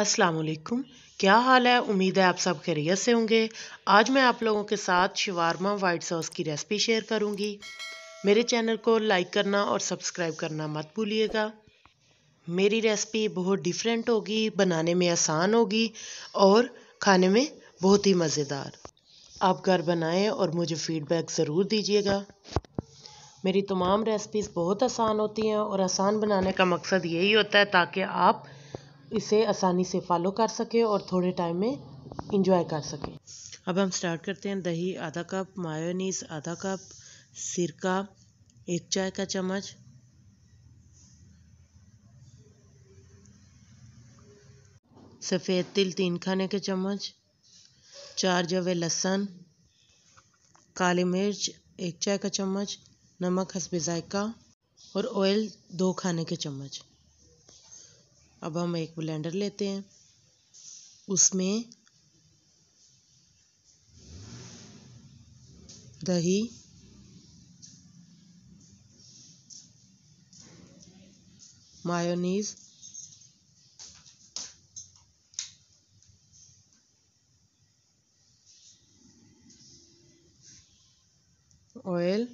अस्सलाम वालेकुम क्या हाल है उम्मीद है आप सब खैरियत से होंगे आज मैं आप लोगों के साथ शिवारमा वाइट सॉस की रेसिपी शेयर करूंगी मेरे चैनल को लाइक करना और सब्सक्राइब करना मत भूलिएगा मेरी रेसिपी बहुत डिफरेंट होगी बनाने में आसान होगी और खाने में बहुत ही मज़ेदार आप घर बनाएं और मुझे फीडबैक ज़रूर दीजिएगा मेरी तमाम रेसिपीज़ बहुत आसान होती हैं और आसान बनाने का मकसद यही होता है ताकि आप इसे आसानी से फॉलो कर सके और थोड़े टाइम में इंजॉय कर सके अब हम स्टार्ट करते हैं दही आधा कप मायोनीस आधा कप सिरका एक चाय का चम्मच सफ़ेद तिल तीन खाने के चम्मच चार जवे लहसन काली मिर्च एक चाय का चम्मच नमक हसबाइका और ऑयल दो खाने के चम्मच अब हम एक ब्लेंडर लेते हैं उसमें दही मायोनीज ऑयल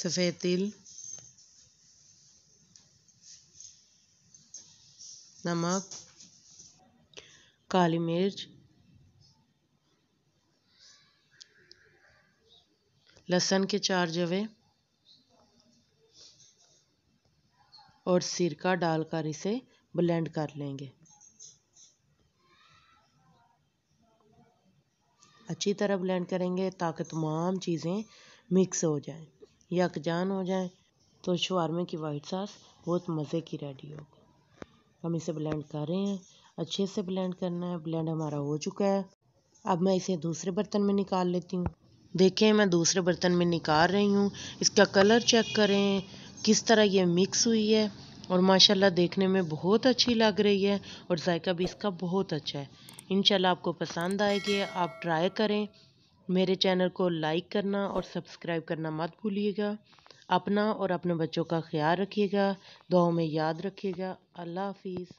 सफ़ेद तिल नमक काली मिर्च लहसन के चार जवे और सिरका डालकर इसे ब्लेंड कर लेंगे अच्छी तरह ब्लेंड करेंगे ताकि तमाम चीज़ें मिक्स हो जाएं यकजान हो जाए तो शुरमे की वाइट सास बहुत मज़े की रेडी होगी हम इसे ब्लेंड कर रहे हैं अच्छे से ब्लेंड करना है ब्लेंड हमारा हो चुका है अब मैं इसे दूसरे बर्तन में निकाल लेती हूँ देखें मैं दूसरे बर्तन में निकाल रही हूँ इसका कलर चेक करें किस तरह ये मिक्स हुई है और माशाल्लाह देखने में बहुत अच्छी लग रही है और जायका भी इसका बहुत अच्छा है इनशाला आपको पसंद आएगी आप ट्राई करें मेरे चैनल को लाइक करना और सब्सक्राइब करना मत भूलिएगा अपना और अपने बच्चों का ख्याल रखिएगा दुआओं में याद रखिएगा अल्लाह हाफिज़